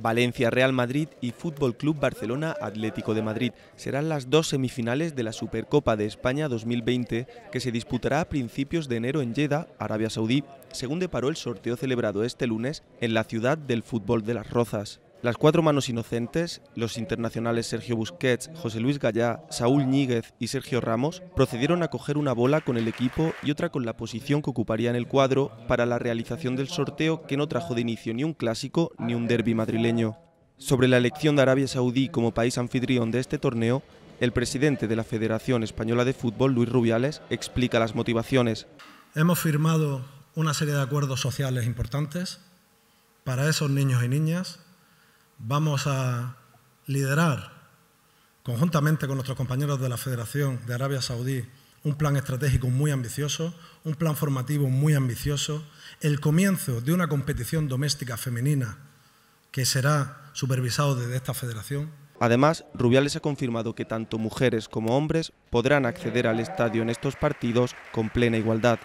Valencia Real Madrid y Fútbol Club Barcelona Atlético de Madrid serán las dos semifinales de la Supercopa de España 2020 que se disputará a principios de enero en Jeddah, Arabia Saudí, según deparó el sorteo celebrado este lunes en la ciudad del fútbol de las Rozas. Las cuatro manos inocentes, los internacionales Sergio Busquets, José Luis Gallá, Saúl Ñíguez y Sergio Ramos, procedieron a coger una bola con el equipo y otra con la posición que ocuparía en el cuadro para la realización del sorteo que no trajo de inicio ni un clásico ni un derby madrileño. Sobre la elección de Arabia Saudí como país anfitrión de este torneo, el presidente de la Federación Española de Fútbol, Luis Rubiales, explica las motivaciones. Hemos firmado una serie de acuerdos sociales importantes para esos niños y niñas vamos a liderar conjuntamente con nuestros compañeros de la Federación de Arabia Saudí un plan estratégico muy ambicioso, un plan formativo muy ambicioso, el comienzo de una competición doméstica femenina que será supervisado desde esta federación. Además, Rubiales ha confirmado que tanto mujeres como hombres podrán acceder al estadio en estos partidos con plena igualdad.